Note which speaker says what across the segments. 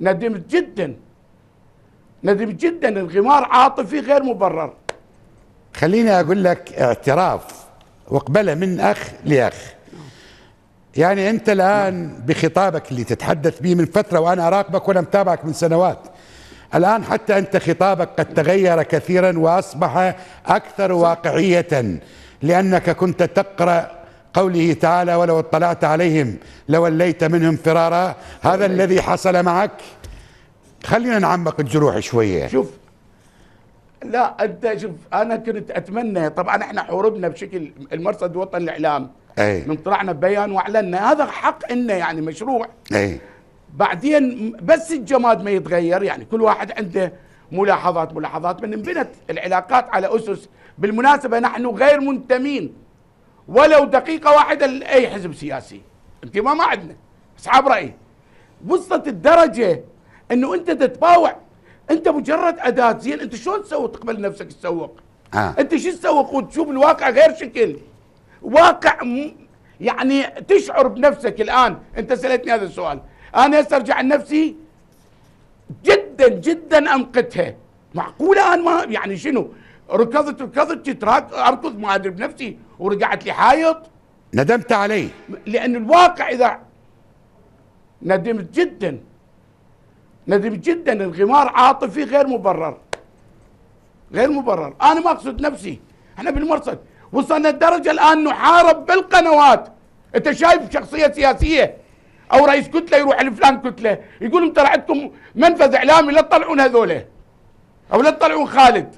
Speaker 1: ندمت جدا ندمت جدا الغمار عاطفي غير مبرر
Speaker 2: خليني اقول لك اعتراف وقبله من اخ لاخ يعني انت الان بخطابك اللي تتحدث به من فتره وانا اراقبك وانا متابعك من سنوات الان حتى انت خطابك قد تغير كثيرا واصبح اكثر واقعيه لانك كنت تقرا قوله تعالى ولو اطلعت عليهم لوليت منهم فرارا هذا الذي حصل معك خلينا نعمق الجروح شوية شوف
Speaker 1: لا انت شوف انا كنت اتمنى طبعا احنا حوربنا بشكل المرصد الوطني للاعلام أي. من طلعنا ببيان واعلنا هذا حق انه يعني مشروع أي. بعدين بس الجماد ما يتغير يعني كل واحد عنده ملاحظات ملاحظات من انبنت العلاقات على اسس بالمناسبه نحن غير منتمين ولو دقيقة واحدة لأي حزب سياسي أنت ما عندنا أصحاب رأي وصلت الدرجة أنه أنت تتباوع أنت مجرد أداة زين أنت شلون تسوق تقبل نفسك تسوق آه. أنت شو تسوق وتشوف الواقع غير شكل واقع م... يعني تشعر بنفسك الآن أنت سألتني هذا السؤال أنا أرجع نفسي جدا جدا أنقتها معقولة أنا ما يعني شنو ركضت ركضت تراك اركض ما ادري بنفسي ورجعت لي حايط ندمت عليه لان الواقع اذا ندمت جدا ندمت جدا الغمار عاطفي غير مبرر غير مبرر انا ما اقصد نفسي احنا بالمرصد وصلنا الدرجة الان نحارب بالقنوات انت شايف شخصية سياسية او رئيس كتلة يروح لفلان كتلة يقول لهم ترى عندكم منفذ اعلامي لا تطلعون هذولة او لا تطلعون خالد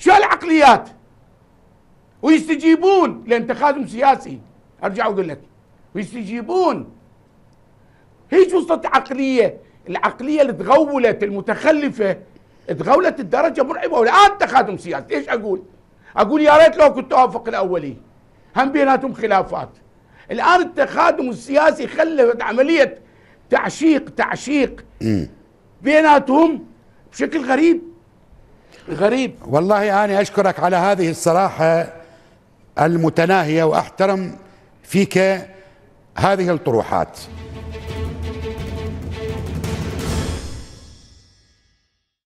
Speaker 1: شو هالعقليات ويستجيبون لان تخاذم سياسي ارجع اقول لك ويستجيبون هيك وصلت عقليه العقليه اللي تغولت المتخلفه تغولت الدرجه مرعبه والان تخاذم سياسي ايش اقول؟ اقول يا ريت لو كنت توافق الاولي هم بيناتهم خلافات الان التخاذم السياسي خلفت عمليه تعشيق تعشيق بيناتهم بشكل غريب غريب والله أنا
Speaker 2: أشكرك على هذه الصراحة المتناهية وأحترم فيك هذه الطروحات